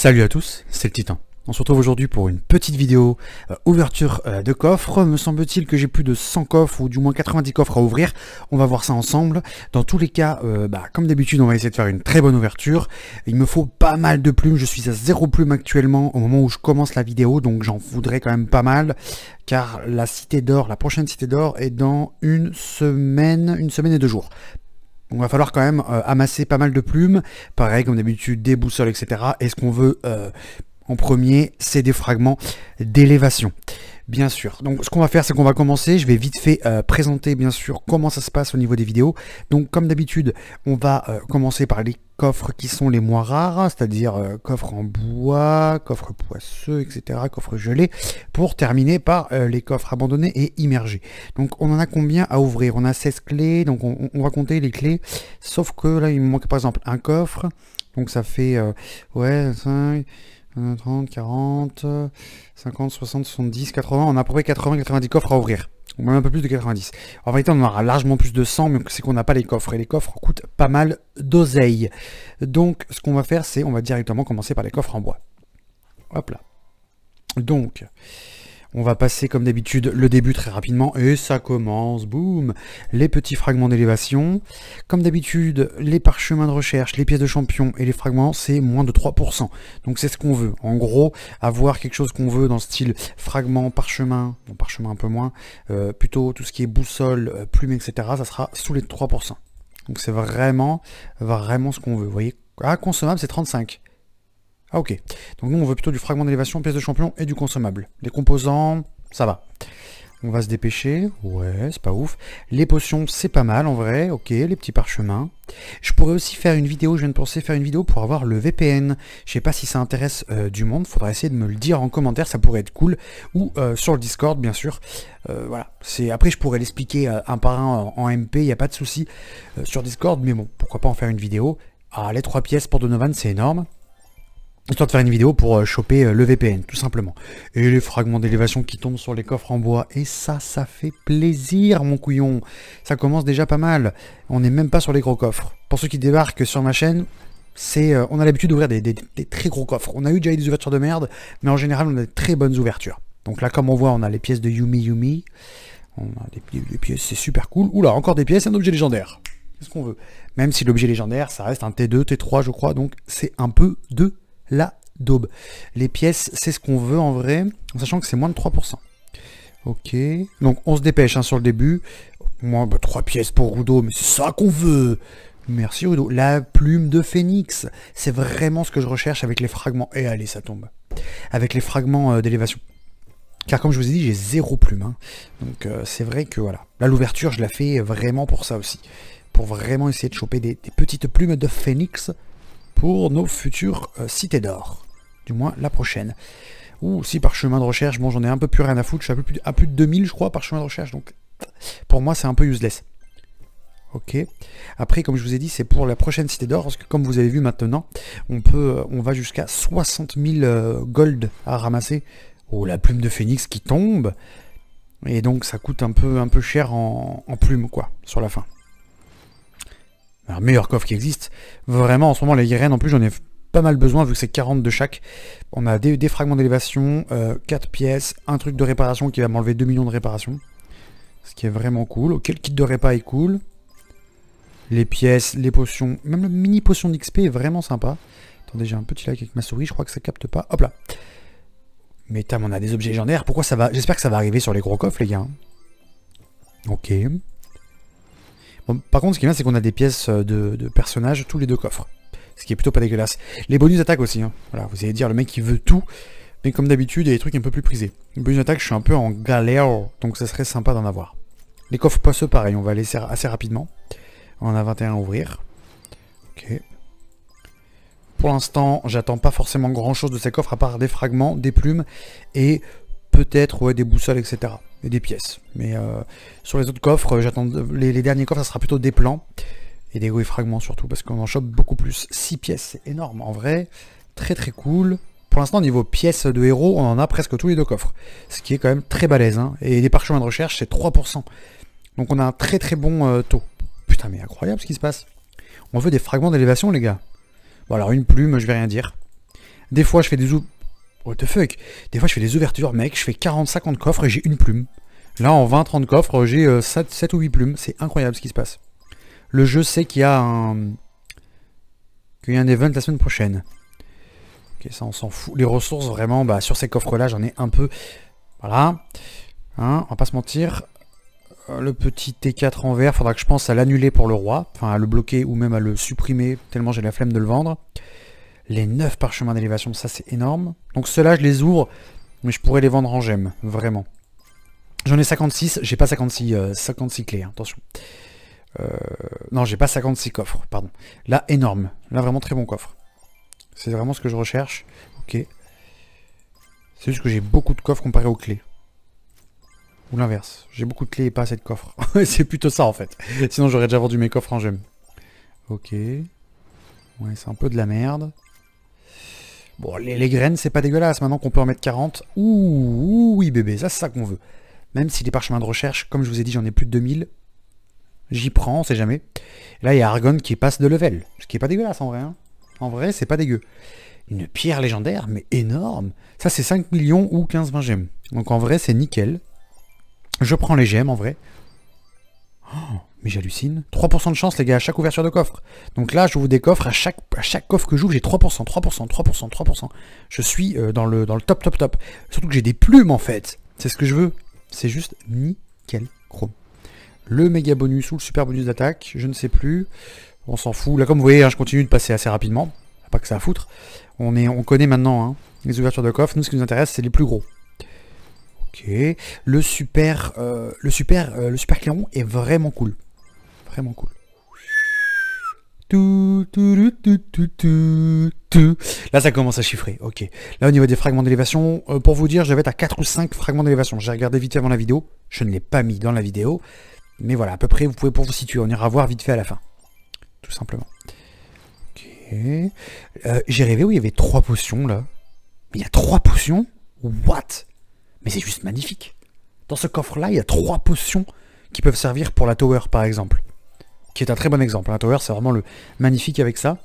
Salut à tous, c'est le Titan. On se retrouve aujourd'hui pour une petite vidéo euh, ouverture euh, de coffre. Me semble-t-il que j'ai plus de 100 coffres ou du moins 90 coffres à ouvrir. On va voir ça ensemble. Dans tous les cas, euh, bah, comme d'habitude, on va essayer de faire une très bonne ouverture. Il me faut pas mal de plumes. Je suis à zéro plume actuellement au moment où je commence la vidéo. Donc j'en voudrais quand même pas mal. Car la cité d'or, la prochaine cité d'or est dans une semaine, une semaine et deux jours. Donc, va falloir quand même euh, amasser pas mal de plumes. Pareil, comme d'habitude, des boussoles, etc. Et ce qu'on veut euh, en premier, c'est des fragments d'élévation. Bien sûr. Donc ce qu'on va faire, c'est qu'on va commencer. Je vais vite fait euh, présenter, bien sûr, comment ça se passe au niveau des vidéos. Donc comme d'habitude, on va commencer par les coffres qui sont les moins rares, hein, c'est-à-dire euh, coffres en bois, coffres poisseux, etc., coffres gelés, pour terminer par euh, les coffres abandonnés et immergés. Donc on en a combien à ouvrir On a 16 clés, donc on, on, va compter les clés, sauf que là il me manque par exemple un coffre, donc ça fait euh, ouais 5, 30, 40, 50, 60, 70, 80, on a à peu près 80, 90 coffres à ouvrir même un peu plus de 90. En réalité, on en aura largement plus de 100, mais c'est qu'on n'a pas les coffres. Et les coffres coûtent pas mal d'oseille. Donc ce qu'on va faire, c'est on va directement commencer par les coffres en bois. Hop là. Donc, on va passer comme d'habitude le début très rapidement et ça commence, boum Les petits fragments d'élévation. Comme d'habitude, les parchemins de recherche, les pièces de champion et les fragments, c'est moins de 3%. Donc c'est ce qu'on veut. En gros, avoir quelque chose qu'on veut dans le style fragment, parchemin, parchemin un peu moins, euh, plutôt tout ce qui est boussole, euh, plume, etc., ça sera sous les 3%. Donc c'est vraiment, vraiment ce qu'on veut. Vous voyez, ah, consommable c'est 35. Ah ok. Donc nous on veut plutôt du fragment d'élévation, pièce de champion et du consommable. Les composants, ça va. On va se dépêcher. Ouais, c'est pas ouf. Les potions, c'est pas mal en vrai. Ok, les petits parchemins. Je pourrais aussi faire une vidéo, je viens de penser faire une vidéo pour avoir le VPN. Je sais pas si ça intéresse euh, du monde, faudra essayer de me le dire en commentaire, ça pourrait être cool. Ou euh, sur le Discord, bien sûr. Euh, voilà. C'est Après, je pourrais l'expliquer un par un en MP, il n'y a pas de souci sur Discord. Mais bon, pourquoi pas en faire une vidéo. Ah, les trois pièces pour Donovan, c'est énorme histoire de faire une vidéo pour euh, choper euh, le VPN, tout simplement. Et les fragments d'élévation qui tombent sur les coffres en bois. Et ça, ça fait plaisir, mon couillon. Ça commence déjà pas mal. On n'est même pas sur les gros coffres. Pour ceux qui débarquent sur ma chaîne, c'est, euh, on a l'habitude d'ouvrir des, très gros coffres. On a eu déjà des ouvertures de merde, mais en général, on a des très bonnes ouvertures. Donc là, comme on voit, on a les pièces de Yumi Yumi. On a des, pièces, c'est super cool. Oula, encore des pièces, un objet légendaire. Qu'est-ce qu'on veut Même si l'objet légendaire, ça reste un T2, T3, je crois, donc c'est un peu de la daube. Les pièces, c'est ce qu'on veut en vrai, en sachant que c'est moins de 3%. Ok, donc on se dépêche hein, sur le début. Moi, bah, 3 pièces pour Rudo, mais c'est ça qu'on veut Merci Rudo. La plume de phénix, c'est vraiment ce que je recherche avec les fragments. Et eh, allez, ça tombe. Avec les fragments euh, d'élévation. Car comme je vous ai dit, j'ai zéro plume. Hein. Donc euh, c'est vrai que voilà. Là, l'ouverture, je la fais vraiment pour ça aussi. Pour vraiment essayer de choper des petites plumes de phénix pour nos futures euh, cités d'or. Du moins la prochaine. Ou si par chemin de recherche, bon j'en ai un peu plus rien à foutre, je suis à plus, de, à plus de 2000 je crois par chemin de recherche, donc pour moi c'est un peu useless. Ok. Après, comme je vous ai dit, c'est pour la prochaine cité d'or, parce que comme vous avez vu maintenant, on peut, euh, on va jusqu'à 60 000 euh, gold à ramasser. Oh, la plume de phénix qui tombe. Et donc, ça coûte un peu, un peu cher en, en plume, quoi, sur la fin un meilleur coffre qui existe. Vraiment, en ce moment, les hyrènes, en plus, j'en ai pas mal besoin vu que c'est 40 de chaque. On a des, fragments d'élévation, 4 euh, pièces, un truc de réparation qui va m'enlever 2 millions de réparations. Ce qui est vraiment cool. Ok, le kit de répa est cool. Les pièces, les potions, même la mini potion d'XP est vraiment sympa. Attendez, j'ai un petit like avec ma souris, je crois que ça capte pas. Hop là Mais tam, on a des objets légendaires. Pourquoi ça va J'espère que ça va arriver sur les gros coffres, les gars. Ok par contre, ce qui est bien, c'est qu'on a des pièces euh, de, personnages, tous les deux coffres. Ce qui est plutôt pas dégueulasse. Les bonus d'attaque aussi. Hein. Voilà, vous allez dire, le mec, il veut tout. Mais comme d'habitude, il y a des trucs un peu plus prisés. Les bonus d'attaque, je suis un peu en galère. Donc, ça serait sympa d'en avoir. Les coffres poisseux, pareil. On va aller assez rapidement. On a 21 à ouvrir. Ok. Pour l'instant, j'attends pas forcément grand chose de ces coffres à part des fragments, des plumes et peut-être des boussoles, etc et des pièces. Mais euh, sur les autres coffres, euh, j'attends les, derniers coffres, ça sera plutôt des plans et des gros fragments surtout parce qu'on en chope beaucoup plus. 6 pièces, c'est énorme en vrai, très très cool. Pour l'instant, niveau pièces de héros, on en a presque tous les deux coffres, ce qui est quand même très balèze. Hein. Et les parchemins de recherche, c'est 3%. Donc on a un très très bon euh, taux. Putain, mais incroyable ce qui se passe. On veut des fragments d'élévation, les gars. Bon, alors une plume, je vais rien dire. Des fois, je fais des, What the fuck Des fois, je fais des ouvertures, mec, je fais 40-50 coffres et j'ai une plume. Là, en 20-30 coffres, j'ai 7, euh, ou 8 plumes. C'est incroyable ce qui se passe. Le jeu sait qu'il y a un... qu'il y a un event la semaine prochaine. Ok, ça, on s'en fout. Les ressources, vraiment, bah, sur ces coffres-là, j'en ai un peu... Voilà. Hein, on va pas se mentir. Euh, le petit T4 en vert, faudra que je pense à l'annuler pour le roi. Enfin, à le bloquer ou même à le supprimer, tellement j'ai la flemme de le vendre. Les 9 parchemins d'élévation, ça c'est énorme. Donc ceux-là, je les ouvre, mais je pourrais les vendre en gemme, vraiment. J'en ai 56, j'ai pas 56, euh, clés, hein, attention. Euh, non, j'ai pas 56 coffres, pardon. Là, énorme. Là, vraiment très bon coffre. C'est vraiment ce que je recherche. Ok. C'est juste que j'ai beaucoup de coffres comparé aux clés. Ou l'inverse. J'ai beaucoup de clés et pas assez de coffres. c'est plutôt ça en fait. Sinon j'aurais déjà vendu mes coffres en gemme. Ok. Ouais, c'est un peu de la merde. Bon, les, graines, c'est pas dégueulasse. Maintenant qu'on peut en mettre 40. Ouh, oui, bébé, ça, c'est ça qu'on veut. Même si les parchemins de recherche, comme je vous ai dit, j'en ai plus de 2000. J'y prends, on sait jamais. là, il y a Argon qui passe de level. Ce qui est pas dégueulasse, en vrai. Hein. En vrai, c'est pas dégueu. Une pierre légendaire, mais énorme. Ça, c'est 5 millions ou 15-20 gemmes. Donc, en vrai, c'est nickel. Je prends les gemmes, en vrai. Oh, mais j'hallucine. 3% de chance, les gars, à chaque ouverture de coffre. Donc là, je vous décoffre. À chaque, à chaque coffre que j'ouvre, j'ai 3%, 3%, 3%, 3%. Je suis euh, dans, le, dans le top, top, top. Surtout que j'ai des plumes, en fait. C'est ce que je veux. C'est juste nickel chrome. Le méga bonus ou le super bonus d'attaque, je ne sais plus. On s'en fout. Là, comme vous voyez, hein, je continue de passer assez rapidement. Pas que ça à foutre. On, est, on connaît maintenant hein, les ouvertures de coffre. Nous, ce qui nous intéresse, c'est les plus gros. Ok. Le super, euh, le super, euh, le super clairon est vraiment cool tout cool. Là, ça commence à chiffrer. Ok. Là, au niveau des fragments d'élévation, euh, pour vous dire, je vais être à quatre ou cinq fragments d'élévation. J'ai regardé vite avant la vidéo. Je ne l'ai pas mis dans la vidéo. Mais voilà, à peu près, vous pouvez pour vous situer. On ira voir vite fait à la fin. Tout simplement. Euh, j'ai rêvé où il y avait trois potions, là. il y a trois potions What Mais c'est juste magnifique. Dans ce coffre-là, il y a trois potions qui peuvent servir pour la tower, par exemple qui est un très bon exemple. Hein. Tower, c'est vraiment le magnifique avec ça.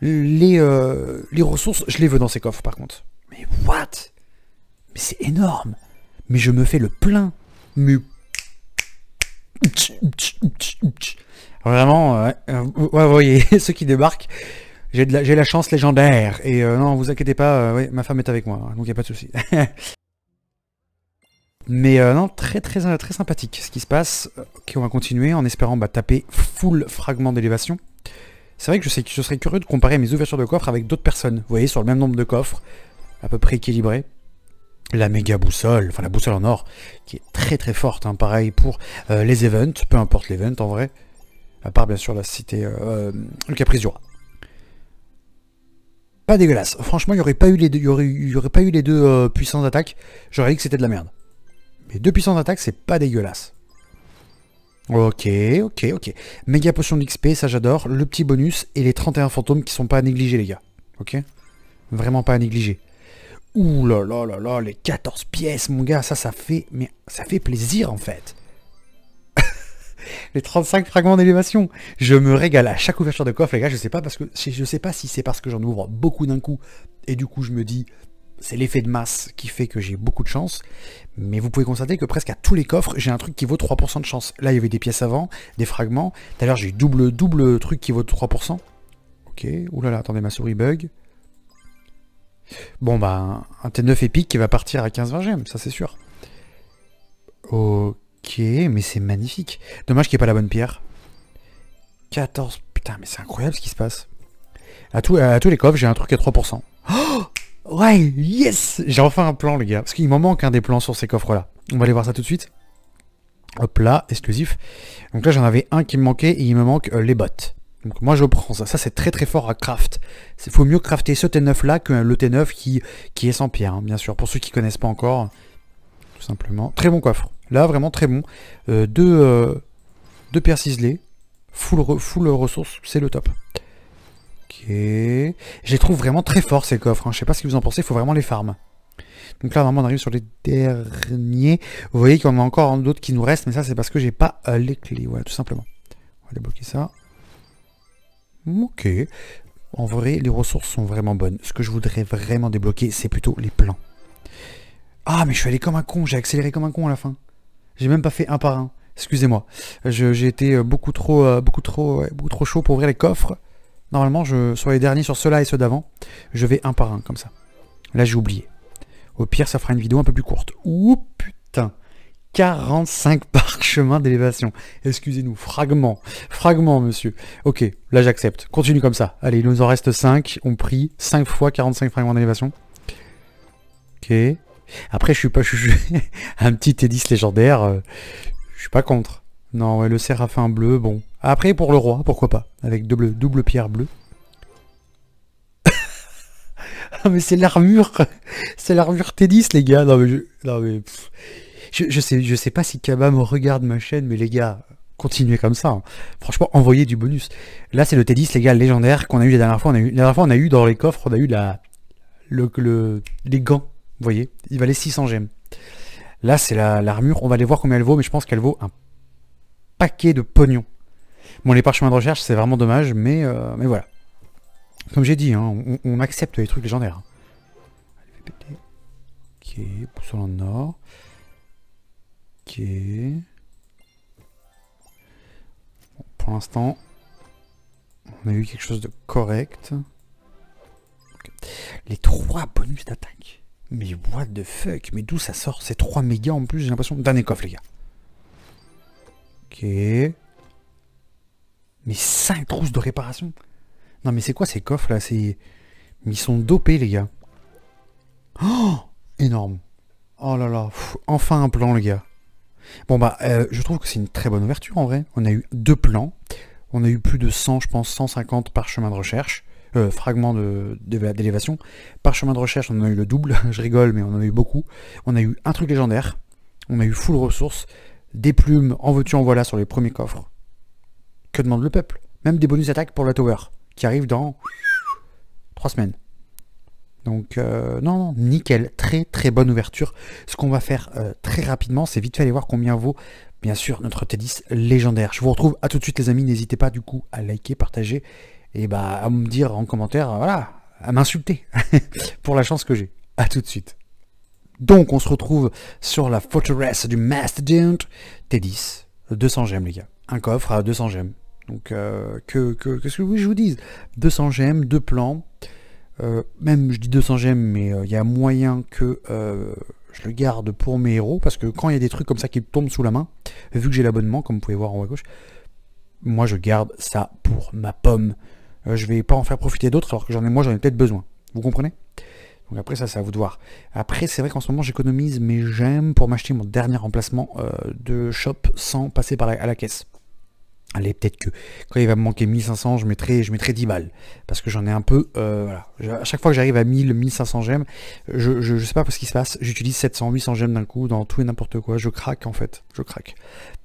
Les, euh, les ressources, je les veux dans ces coffres par contre. Mais what Mais c'est énorme Mais je me fais le plein Mais. Vraiment, euh, euh, vous voyez, ceux qui débarquent, j'ai la, chance légendaire. Et non, vous inquiétez pas, ma femme est avec moi, hein, donc il n'y a pas de souci. Mais euh, non, très, très, très sympathique ce qui se passe. Ok, euh, on va continuer en espérant bah, taper full fragment d'élévation. C'est vrai que je, sais, serais curieux de comparer mes ouvertures de coffres avec d'autres personnes. Vous voyez, sur le même nombre de coffres, à peu près équilibré. La méga boussole, enfin la boussole en or, qui est très très forte. Hein. pareil pour euh, les events, peu importe l'event en vrai. À part bien sûr la cité, le caprice du roi. Pas dégueulasse. Franchement, il n'y aurait pas eu les aurait pas eu les deux puissances d'attaque. J'aurais dit que c'était de la merde. Et 2 puissance d'attaque, c'est pas dégueulasse. Ok, ok, ok. Méga potion d'XP, ça j'adore. Le petit bonus et les 31 fantômes qui sont pas à négliger, les gars. Ok Vraiment pas à négliger. Ouh là là là là, les 14 pièces, mon gars, ça, ça fait, mais ça fait plaisir en fait. les 35 fragments d'élévation, je me régale à chaque ouverture de coffre, les gars. Je sais pas parce que je sais pas si c'est parce que j'en ouvre beaucoup d'un coup et du coup je me dis c'est l'effet de masse qui fait que j'ai beaucoup de chance, mais vous pouvez constater que presque à tous les coffres, j'ai un truc qui vaut 3% de chance. Là, il y avait des pièces avant, des fragments. Tout à l'heure, j'ai eu double, double truc qui vaut 3%. Ok, oulala, attendez, ma souris bug. Bon, bah, un T9 épique qui va partir à 15-20 gemmes, ça c'est sûr. Ok, mais c'est magnifique. Dommage qu'il n'y ait pas la bonne pierre. 14, putain, mais c'est incroyable ce qui se passe. À, tous les coffres, j'ai un truc à 3%. Oh Ouais, yes J'ai enfin un plan, les gars. Parce qu'il m'en manque un des plans sur ces coffres-là. On va aller voir ça tout de suite. Hop là, exclusif. Donc là, j'en avais un qui me manquait et il me manque euh, les bottes. Donc moi, je prends ça. Ça, c'est très très fort à craft. Il faut mieux crafter ce T9-là que le T9 qui, qui est sans pierre, hein, bien sûr. Pour ceux qui connaissent pas encore, tout simplement. Très bon coffre. Là, vraiment très bon. Euh, deux, euh, deux pierres ciselées. Full, full ressources, c'est le top. Ok. Je les trouve vraiment très forts ces coffres. Hein. Je sais pas ce que vous en pensez, il faut vraiment les farm. Donc là, normalement, on arrive sur les derniers. Vous voyez qu'on en a encore d'autres qui nous restent, mais ça, c'est parce que j'ai pas euh, les clés. Voilà, tout simplement. On va débloquer ça. Ok. En vrai, les ressources sont vraiment bonnes. Ce que je voudrais vraiment débloquer, c'est plutôt les plans. Ah, mais je suis allé comme un con. J'ai accéléré comme un con à la fin. J'ai même pas fait un par un. Excusez-moi. J'ai été euh, beaucoup trop, euh, beaucoup trop, beaucoup trop chaud pour ouvrir les coffres. Normalement, je, sois les derniers, sur ceux-là et ceux d'avant, je vais un par un, comme ça. Là, j'ai oublié. Au pire, ça fera une vidéo un peu plus courte. Ouh, putain 45 parchemins d'élévation. Excusez-nous, fragments. Fragments, monsieur. Ok, là, j'accepte. Continue comme ça. Allez, il nous en reste 5. On prie 5 fois 45 fragments d'élévation. Ok. Après, je suis pas... un petit T10 légendaire, euh, je suis pas contre. Non, ouais, le séraphin bleu, bon. Après, pour le roi, pourquoi pas, avec double, double pierre bleue. ah, mais c'est l'armure C'est l'armure T10, les gars Non, mais... Je, je, sais, je sais pas si Kaba me regarde ma chaîne, mais les gars, continuez comme ça. Hein. Franchement, envoyez du bonus. Là, c'est le T10, les gars, légendaire, qu'on a eu la dernière fois. On la dernière fois, on a eu dans les coffres, on a eu la, le, les gants, vous voyez. Il valait 600 gemmes. Là, c'est l'armure. on va aller voir combien elle vaut, mais je pense qu'elle vaut un paquet de pognon. Bon, les parchemins de recherche, c'est vraiment dommage, mais, euh, mais voilà. Comme j'ai dit, hein, on, accepte les trucs légendaires. Ok, poussons en or. Ok. pour l'instant, on a eu quelque chose de correct. Les trois bonus d'attaque. Mais what the fuck Mais d'où ça sort ces trois méga en plus J'ai l'impression... d'un coffre, les gars. Ok. Mais 5 trousses de réparation Non mais c'est quoi ces coffres là C'est... Ils sont dopés les gars. Oh Énorme. Oh là là. enfin un plan les gars. Bon bah euh, je trouve que c'est une très bonne ouverture en vrai. On a eu deux plans. On a eu plus de 100 je pense 150 par chemin de recherche. Euh, fragments d'élévation. De, par chemin de recherche on en a eu le double. je rigole mais on en a eu beaucoup. On a eu un truc légendaire. On a eu full ressources des plumes, en veux-tu, en voilà sur les premiers coffres. Que demande le peuple Même des bonus attaques pour la tower, qui arrive dans 3 semaines. Donc euh, non, nickel, très très bonne ouverture. Ce qu'on va faire euh, très rapidement, c'est vite fait aller voir combien vaut, bien sûr, notre T10 légendaire. Je vous retrouve à tout de suite les amis, n'hésitez pas du coup à liker, partager, et bah à me dire en commentaire, voilà, à m'insulter pour la chance que j'ai. A tout de suite. Donc on se retrouve sur la forteresse du Mastodon T10, 200 gemmes les gars, un coffre à 200 gemmes. Donc euh, que, que, ce que je vous dise 200 gemmes, deux plans, euh, même je dis 200 gemmes mais il euh, y a moyen que euh, je le garde pour mes héros parce que quand il y a des trucs comme ça qui tombent sous la main, vu que j'ai l'abonnement comme vous pouvez voir en haut à gauche, moi je garde ça pour ma pomme. je vais pas en faire profiter d'autres alors que j'en ai moi j'en ai peut-être besoin. Vous comprenez donc après, ça, c'est à vous de voir. Après, c'est vrai qu'en ce moment, j'économise mes j'aime pour m'acheter mon dernier remplacement euh, de shop sans passer par la, à la caisse. Allez, peut-être que quand il va me manquer 1500, je mettrai, je mettrai 10 balles. Parce que j'en ai un peu... Euh, à chaque fois que j'arrive à 1000, 1500 gemmes, je, ne sais pas ce qui se passe. J'utilise 700, 800 gemmes d'un coup dans tout et n'importe quoi. Je craque en fait. Je craque.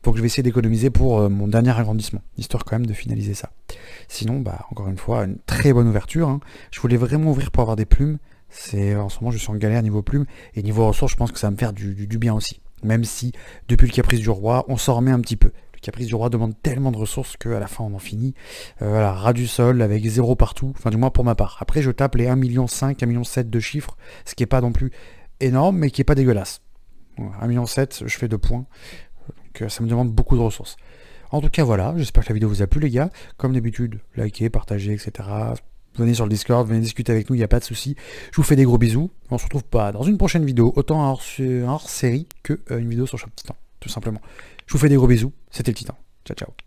Donc je vais essayer d'économiser pour euh, mon dernier agrandissement. Histoire quand même de finaliser ça. Sinon, bah encore une fois, une très bonne ouverture. Hein. Je voulais vraiment ouvrir pour avoir des plumes. C'est en ce moment je suis en galère niveau plume et niveau ressources je pense que ça va me faire du, bien aussi. Même si depuis le caprice du roi on s'en remet un petit peu. Le caprice du roi demande tellement de ressources qu'à la fin on en finit. Euh, voilà, ras du sol avec zéro partout, enfin du moins pour ma part. Après je tape les 1,5 million, 1,7 million de chiffres, ce qui est pas non plus énorme mais qui est pas dégueulasse. 1,7 million, je fais deux points. Donc euh, ça me demande beaucoup de ressources. En tout cas voilà, j'espère que la vidéo vous a plu les gars. Comme d'habitude, likez, partagez, etc venez sur le Discord, venez discuter avec nous, il n'y a pas de souci. Je vous fais des gros bisous. On se retrouve pas dans une prochaine vidéo, autant en hors-série que euh, une vidéo sur Shop Titan, tout simplement. Je vous fais des gros bisous. C'était le Titan. Ciao, ciao.